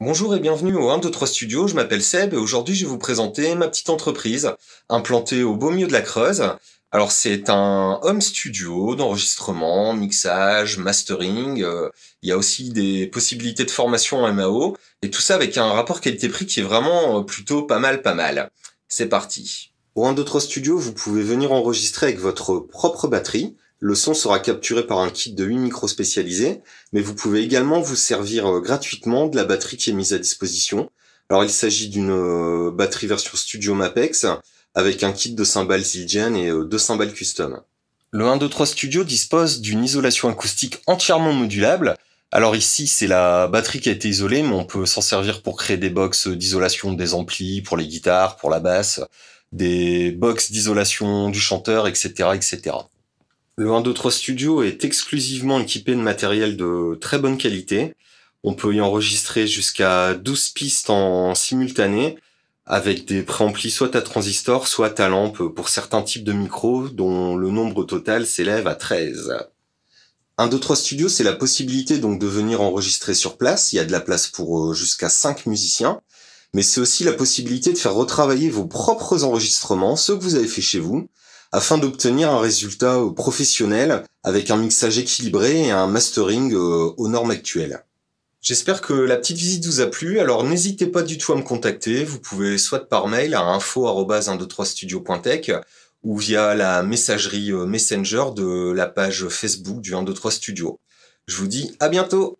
Bonjour et bienvenue au 1, 2, 3 Studio, je m'appelle Seb et aujourd'hui je vais vous présenter ma petite entreprise implantée au beau milieu de la Creuse. Alors c'est un home studio d'enregistrement, mixage, mastering, euh, il y a aussi des possibilités de formation en MAO et tout ça avec un rapport qualité-prix qui est vraiment euh, plutôt pas mal pas mal. C'est parti. Au 1, 2, 3 Studio, vous pouvez venir enregistrer avec votre propre batterie le son sera capturé par un kit de 8 micros spécialisés, mais vous pouvez également vous servir euh, gratuitement de la batterie qui est mise à disposition. Alors il s'agit d'une euh, batterie version Studio Mapex avec un kit de cymbales Zildjian et euh, deux cymbales custom. Le 123 Studio dispose d'une isolation acoustique entièrement modulable. Alors ici, c'est la batterie qui a été isolée, mais on peut s'en servir pour créer des box d'isolation des amplis, pour les guitares, pour la basse, des box d'isolation du chanteur, etc., etc. Le 1, 2, 3 Studio est exclusivement équipé de matériel de très bonne qualité. On peut y enregistrer jusqu'à 12 pistes en simultané avec des préamplis soit à transistor, soit à lampe pour certains types de micros dont le nombre total s'élève à 13. 1, 2, 3 Studio, c'est la possibilité donc de venir enregistrer sur place. Il y a de la place pour euh, jusqu'à 5 musiciens. Mais c'est aussi la possibilité de faire retravailler vos propres enregistrements, ceux que vous avez fait chez vous, afin d'obtenir un résultat euh, professionnel avec un mixage équilibré et un mastering euh, aux normes actuelles. J'espère que la petite visite vous a plu, alors n'hésitez pas du tout à me contacter, vous pouvez soit par mail à info.123studio.tech ou via la messagerie euh, Messenger de la page Facebook du 123 Studio. Je vous dis à bientôt